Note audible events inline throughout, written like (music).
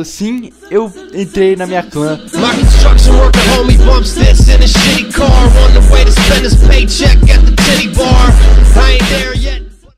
Assim eu entrei na minha clã.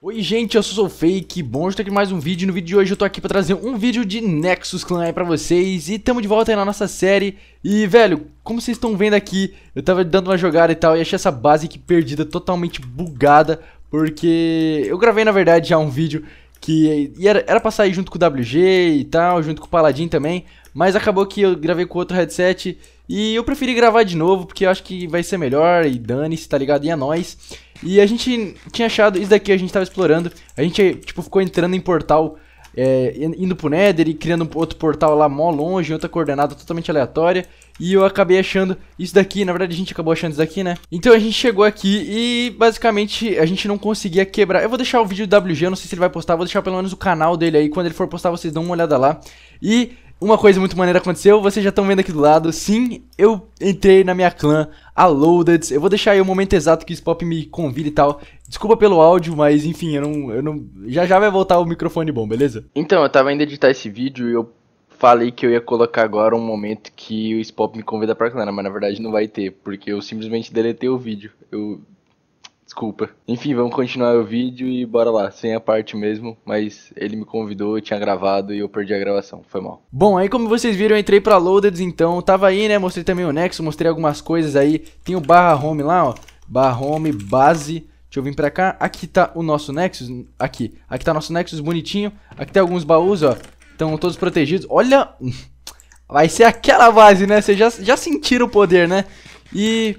Oi gente, eu sou o Fake, bom estar aqui mais um vídeo. No vídeo de hoje eu tô aqui pra trazer um vídeo de Nexus Clan aí pra vocês. E tamo de volta aí na nossa série. E velho, como vocês estão vendo aqui, eu tava dando uma jogada e tal e achei essa base aqui perdida, totalmente bugada. Porque eu gravei na verdade já um vídeo que era, era pra sair junto com o WG e tal, junto com o Paladin também. Mas acabou que eu gravei com outro headset. E eu preferi gravar de novo, porque eu acho que vai ser melhor. E dane-se, tá ligado? E é nóis. E a gente tinha achado. Isso daqui a gente tava explorando. A gente, tipo, ficou entrando em portal. É, indo pro Nether e criando outro portal lá mó longe, outra coordenada totalmente aleatória. E eu acabei achando isso daqui, na verdade a gente acabou achando isso daqui, né? Então a gente chegou aqui e basicamente a gente não conseguia quebrar. Eu vou deixar o vídeo do WG, eu não sei se ele vai postar, vou deixar pelo menos o canal dele aí. Quando ele for postar vocês dão uma olhada lá. E uma coisa muito maneira aconteceu, vocês já estão vendo aqui do lado. Sim, eu entrei na minha clã, a Loaded. Eu vou deixar aí o momento exato que o Spop me convida e tal. Desculpa pelo áudio, mas enfim, eu não, eu não. Já já vai voltar o microfone bom, beleza? Então, eu tava indo editar esse vídeo e eu falei que eu ia colocar agora um momento que o Spop me convida pra Clara, mas na verdade não vai ter, porque eu simplesmente deletei o vídeo. Eu. Desculpa. Enfim, vamos continuar o vídeo e bora lá, sem a parte mesmo, mas ele me convidou, eu tinha gravado e eu perdi a gravação, foi mal. Bom, aí como vocês viram, eu entrei pra Loaded então, tava aí, né, mostrei também o Nexo, mostrei algumas coisas aí, tem o barra home lá, ó, barra home, base, Deixa eu vir pra cá. Aqui tá o nosso Nexus. Aqui. Aqui tá nosso Nexus bonitinho. Aqui tem alguns baús, ó. Estão todos protegidos. Olha. Vai ser aquela base, né? Vocês já, já sentiram o poder, né? E.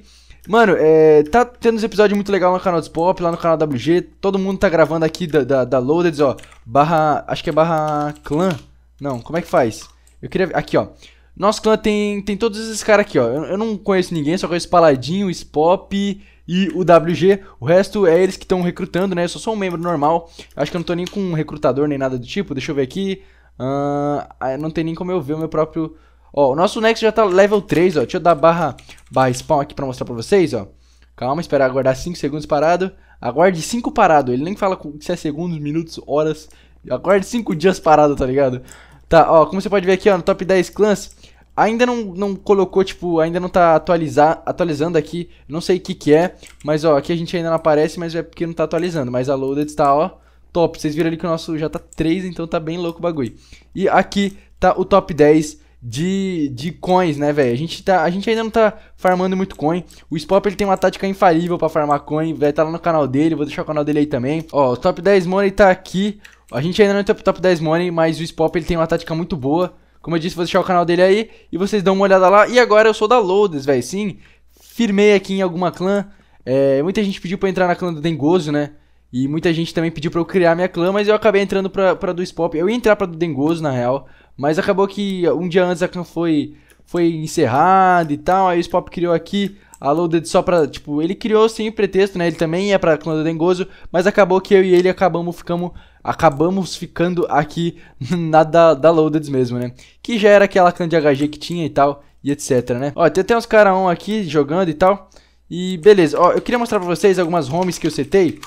Mano, é, tá tendo uns episódios muito legal no canal do Spop, lá no canal WG. Todo mundo tá gravando aqui da, da, da Loaded, ó. Barra. Acho que é barra clã. Não, como é que faz? Eu queria. Aqui, ó. Nosso clã tem, tem todos esses caras aqui, ó. Eu, eu, não conheço ninguém, só conheço Paladinho, Spop e o WG. O resto é eles que estão recrutando, né? Eu sou só um membro normal. Acho que eu não tô nem com um recrutador nem nada do tipo. Deixa eu ver aqui. Uh, não tem nem como eu ver o meu próprio... Ó, o nosso Nexus já tá level 3, ó. Deixa eu dar barra, barra spawn aqui pra mostrar pra vocês, ó. Calma, espera, aguardar 5 segundos parado. Aguarde 5 parado. Ele nem fala se é segundos, minutos, horas. Aguarde 5 dias parado, tá ligado? Tá, ó, como você pode ver aqui, ó, no top 10 clãs, ainda não, não colocou, tipo, ainda não tá atualizar, atualizando aqui, não sei o que que é, mas, ó, aqui a gente ainda não aparece, mas é porque não tá atualizando, mas a Loaded tá, ó, top. Vocês viram ali que o nosso já tá 3, então tá bem louco o bagulho. E aqui tá o top 10 de, de coins, né, velho? A, gente tá, a gente ainda não tá farmando muito coin. O Spop ele tem uma tática infalível pra farmar coin, velho. Tá lá no canal dele, vou deixar o canal dele aí também. Ó, o top 10 money tá aqui. A gente ainda não tem pro top 10 money, mas o Spop ele tem uma tática muito boa. Como eu disse, vou deixar o canal dele aí e vocês dão uma olhada lá. E agora eu sou da Loaders, velho. Sim, firmei aqui em alguma clã. É, muita gente pediu pra entrar na clã do Dengoso, né? E muita gente também pediu pra eu criar minha clã, mas eu acabei entrando pra, pra do Spop. Eu ia entrar pra do Dengoso, na real. Mas acabou que um dia antes a clã foi, foi encerrada e tal. Aí o Spop criou aqui a Loaded só pra. Tipo, ele criou sem pretexto, né? Ele também ia pra clã do Dengoso. Mas acabou que eu e ele acabamos ficando, acabamos ficando aqui (laughs) na da, da Loaded mesmo, né? Que já era aquela clã de HG que tinha e tal. E etc, né? Ó, tem até uns caras um aqui jogando e tal. E beleza, ó, eu queria mostrar pra vocês algumas homes que eu setei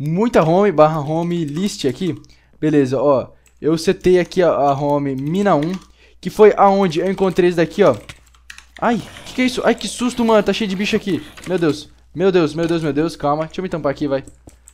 muita home barra home list aqui. Beleza, ó. Eu setei aqui a, a home mina 1, que foi aonde eu encontrei esse daqui, ó. Ai, que que é isso? Ai, que susto, mano. Tá cheio de bicho aqui. Meu Deus. Meu Deus, meu Deus, meu Deus. Calma. Deixa eu me tampar aqui, vai.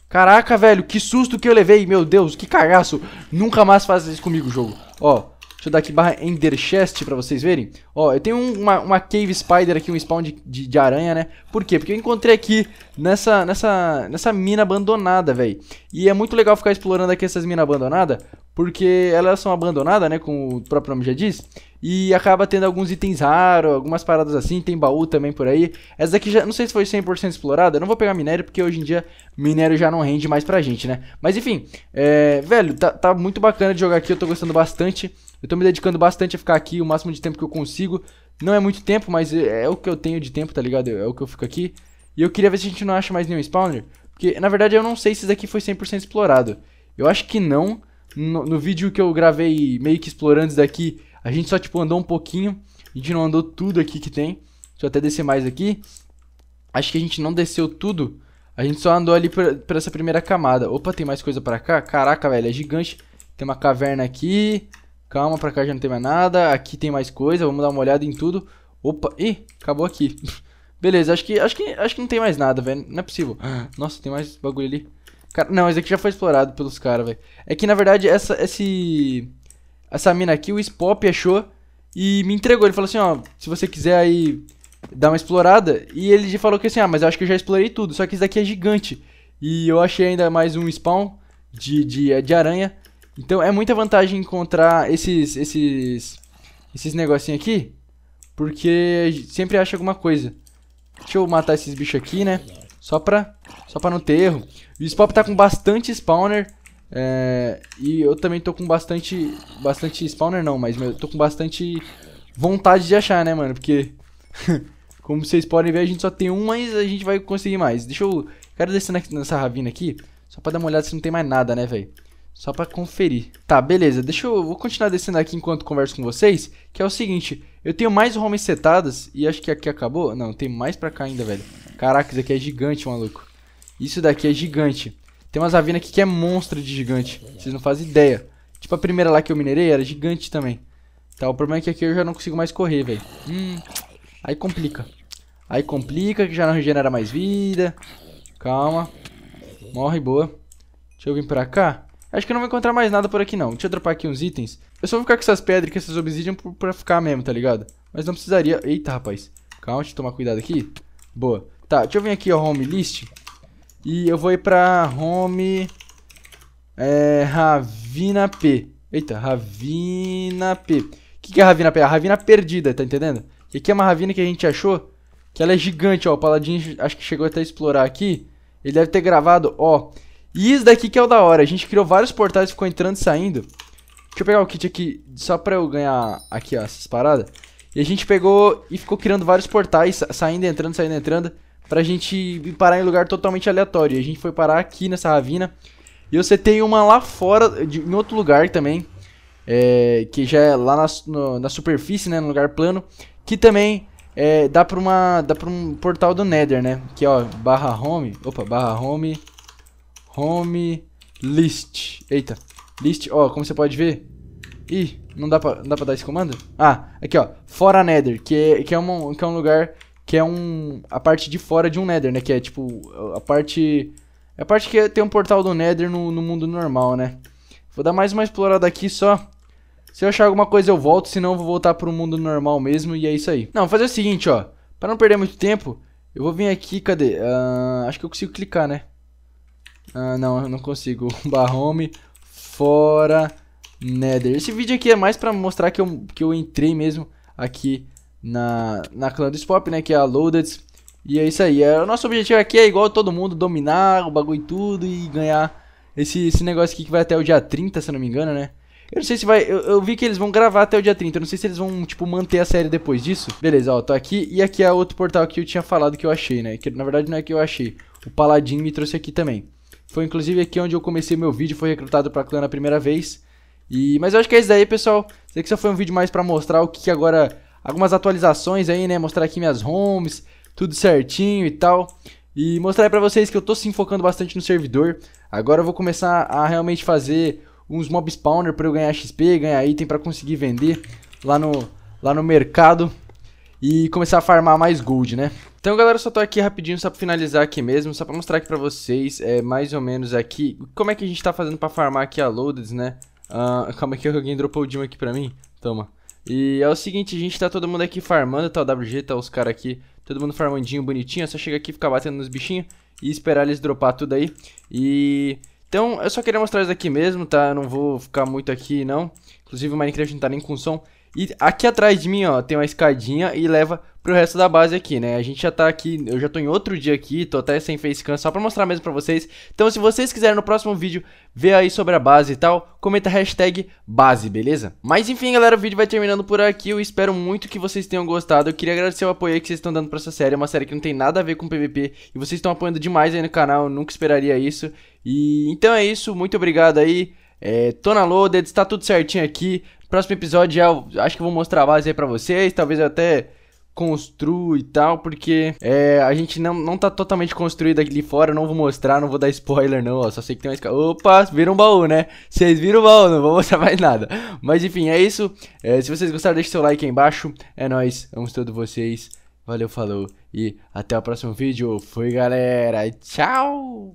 Caraca, velho. Que susto que eu levei. Meu Deus, que cagaço. Nunca mais faz isso comigo, jogo. Ó. Deixa eu dar aqui barra Ender Chest pra vocês verem. Ó, eu tenho uma, uma Cave Spider aqui, um spawn de, de, de aranha, né? Por quê? Porque eu encontrei aqui nessa, nessa, nessa mina abandonada, velho. E é muito legal ficar explorando aqui essas minas abandonadas, porque elas são abandonadas, né? Como o próprio nome já diz. E acaba tendo alguns itens raros, algumas paradas assim, tem baú também por aí. Essa daqui já, não sei se foi 100% explorada, eu não vou pegar minério porque hoje em dia minério já não rende mais pra gente, né? Mas enfim, é, velho, tá, tá muito bacana de jogar aqui, eu tô gostando bastante. Eu tô me dedicando bastante a ficar aqui o máximo de tempo que eu consigo. Não é muito tempo, mas é, é o que eu tenho de tempo, tá ligado? É o que eu fico aqui. E eu queria ver se a gente não acha mais nenhum spawner. Porque, na verdade, eu não sei se isso daqui foi 100% explorado. Eu acho que não. No, no, vídeo que eu gravei meio que explorando isso daqui, a gente só, tipo, andou um pouquinho. A gente não andou tudo aqui que tem. Deixa eu até descer mais aqui. Acho que a gente não desceu tudo. A gente só andou ali por essa primeira camada. Opa, tem mais coisa pra cá? Caraca, velho, é gigante. Tem uma caverna aqui. Calma, pra cá já não tem mais nada. Aqui tem mais coisa. Vamos dar uma olhada em tudo. Opa, ih, acabou aqui. (laughs) Beleza, acho que, acho, que, acho que não tem mais nada, velho. Não é possível. (gasps) Nossa, tem mais bagulho ali. Cara, não, esse aqui já foi explorado pelos caras, velho. É que, na verdade, essa, esse, essa mina aqui, o Spop achou e me entregou. Ele falou assim, ó, se você quiser aí dar uma explorada. E ele falou que assim, ah, mas eu acho que eu já explorei tudo, só que isso daqui é gigante. E eu achei ainda mais um spawn de, de, de aranha. Então é muita vantagem encontrar esses, esses, esses negocinhos aqui, porque sempre acha alguma coisa. Deixa eu matar esses bichos aqui, né? Só pra, só pra não ter erro. O Spop tá com bastante spawner. É, e eu também tô com bastante. Bastante. Spawner não, mas eu tô com bastante vontade de achar, né, mano? Porque. (laughs) como vocês podem ver, a gente só tem um, mas a gente vai conseguir mais. Deixa eu. Quero descer nessa ravina aqui. Só pra dar uma olhada se não tem mais nada, né, velho? Só pra conferir. Tá, beleza. Deixa eu. Vou continuar descendo aqui enquanto converso com vocês. Que é o seguinte: eu tenho mais homens setadas. E acho que aqui acabou. Não, tem mais pra cá ainda, velho. Caraca, isso aqui é gigante, maluco. Isso daqui é gigante. Tem umas avinas aqui que é monstro de gigante. Vocês não fazem ideia. Tipo a primeira lá que eu minerei era gigante também. Tá, o problema é que aqui eu já não consigo mais correr, velho. Hum, aí complica. Aí complica que já não regenera mais vida. Calma. Morre, boa. Deixa eu vir pra cá. Acho que eu não vou encontrar mais nada por aqui, não. Deixa eu dropar aqui uns itens. Eu só vou ficar com essas pedras e essas obsidian pra ficar mesmo, tá ligado? Mas não precisaria... Eita, rapaz. Calma, deixa eu tomar cuidado aqui. Boa. Tá, deixa eu vir aqui, ó, home list. E eu vou ir pra home... É, Ravina P. Eita, Ravina P. O que, que é Ravina P? A Ravina perdida, tá entendendo? E aqui é uma Ravina que a gente achou, que ela é gigante, ó. O Paladino acho que chegou até a explorar aqui. Ele deve ter gravado, ó. E isso daqui que é o da hora. A gente criou vários portais, ficou entrando e saindo. Deixa eu pegar o kit aqui, só pra eu ganhar aqui, ó, essas paradas. E a gente pegou e ficou criando vários portais, saindo, entrando, saindo, entrando pra gente parar em lugar totalmente aleatório. E a gente foi parar aqui nessa ravina. E você tem uma lá fora, de, em outro lugar também. É, que já é lá na, no, na superfície, né? No lugar plano. Que também é, dá pra uma. Dá pra um portal do Nether, né? Que ó, barra home. Opa, barra home. Home list. Eita. List, ó, como você pode ver. Ih, não dá pra, não dá pra dar esse comando? Ah, aqui ó, fora Nether, que é, que é, um, que é um lugar que é um a parte de fora de um Nether, né? Que é tipo a parte é a parte que tem um portal do Nether no, no mundo normal, né? Vou dar mais uma explorada aqui só. Se eu achar alguma coisa eu volto, senão eu vou voltar pro mundo normal mesmo e é isso aí. Não, vou fazer o seguinte, ó. Pra não perder muito tempo, eu vou vir aqui, cadê? Uh, acho que eu consigo clicar, né? Uh, não, eu não consigo. (laughs) bar home fora, Nether. Esse vídeo aqui é mais pra mostrar que eu, que eu entrei mesmo aqui na, na clã do Spop, né? Que é a Loaded. E é isso aí. É, o nosso objetivo aqui é igual todo mundo, dominar o bagulho e tudo e ganhar esse, esse negócio aqui que vai até o dia 30, se eu não me engano, né? Eu não sei se vai... Eu, eu, vi que eles vão gravar até o dia 30. Eu não sei se eles vão, tipo, manter a série depois disso. Beleza, ó, tô aqui. E aqui é outro portal que eu tinha falado que eu achei, né? Que na verdade não é que eu achei. O Paladin me trouxe aqui também. Foi inclusive aqui onde eu comecei meu vídeo. Foi recrutado pra clã na primeira vez. E... Mas eu acho que é isso daí, pessoal. Isso que só foi um vídeo mais pra mostrar o que, que agora algumas atualizações aí, né? Mostrar aqui minhas homes, tudo certinho e tal. E mostrar para vocês que eu tô se focando bastante no servidor. Agora eu vou começar a realmente fazer uns mob spawner para eu ganhar XP, ganhar item para conseguir vender lá no, lá no mercado e começar a farmar mais gold, né? Então, galera, só tô aqui rapidinho só pra finalizar aqui mesmo, só pra mostrar aqui pra vocês, é, mais ou menos aqui, como é que a gente tá fazendo pra farmar aqui a loaded, né? Uh, (laughs) calma que alguém dropou o Dima aqui pra mim. Toma. E é o seguinte, a gente tá todo mundo aqui farmando, tá o WG, tá os caras aqui, todo mundo farmandinho, bonitinho, é só chegar aqui, ficar batendo nos bichinhos e esperar eles dropar tudo aí. E... Então, eu só queria mostrar isso aqui mesmo, tá? Eu não vou ficar muito aqui, não. Inclusive, o Minecraft não tá nem com som. E aqui atrás de mim, ó, tem uma escadinha e leva pro resto da base aqui, né? A gente já tá aqui, eu já tô em outro dia aqui, tô até sem facecam, só pra mostrar mesmo pra vocês. Então se vocês quiserem no próximo vídeo ver aí sobre a base e tal, comenta hashtag base, beleza? Mas enfim, galera, o vídeo vai terminando por aqui, eu espero muito que vocês tenham gostado. Eu queria agradecer o apoio que vocês estão dando pra essa série, é uma série que não tem nada a ver com PVP, e vocês estão apoiando demais aí no canal, eu nunca esperaria isso. E então é isso, muito obrigado aí. É, tô na loaded, tá tudo certinho aqui. Próximo episódio eu é acho que vou mostrar a base aí pra vocês. Talvez eu até construa e tal, porque é, a gente não, não tá totalmente construído aqui fora, não vou mostrar, não vou dar spoiler não, ó, só sei que tem uma escada. Opa, viram um baú, né? Vocês viram o baú, não vou (laughs) mostrar mais nada. Mas enfim, é isso. É, se vocês gostaram, deixe seu like aí embaixo. É nóis, amo todos vocês. Valeu, falou e até o próximo vídeo. Fui, galera. Tchau!